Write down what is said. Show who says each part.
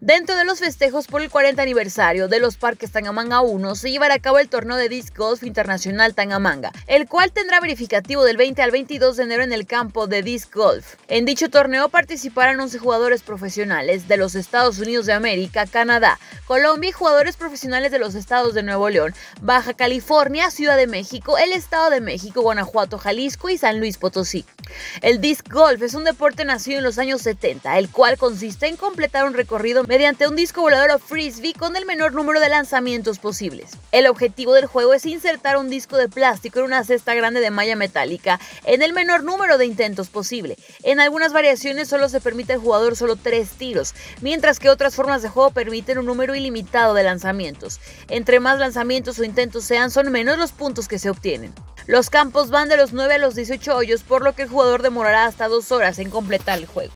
Speaker 1: Dentro de los festejos por el 40 aniversario de los parques Tangamanga 1 se llevará a cabo el torneo de disc golf internacional Tangamanga, el cual tendrá verificativo del 20 al 22 de enero en el campo de disc golf. En dicho torneo participarán 11 jugadores profesionales de los Estados Unidos de América, Canadá, Colombia y jugadores profesionales de los estados de Nuevo León, Baja California, Ciudad de México, el Estado de México, Guanajuato, Jalisco y San Luis Potosí. El disc golf es un deporte nacido en los años 70, el cual consiste en completar un recorrido mediante un disco volador o frisbee con el menor número de lanzamientos posibles. El objetivo del juego es insertar un disco de plástico en una cesta grande de malla metálica en el menor número de intentos posible. En algunas variaciones solo se permite al jugador solo tres tiros, mientras que otras formas de juego permiten un número ilimitado de lanzamientos. Entre más lanzamientos o intentos sean, son menos los puntos que se obtienen. Los campos van de los 9 a los 18 hoyos, por lo que el jugador demorará hasta dos horas en completar el juego.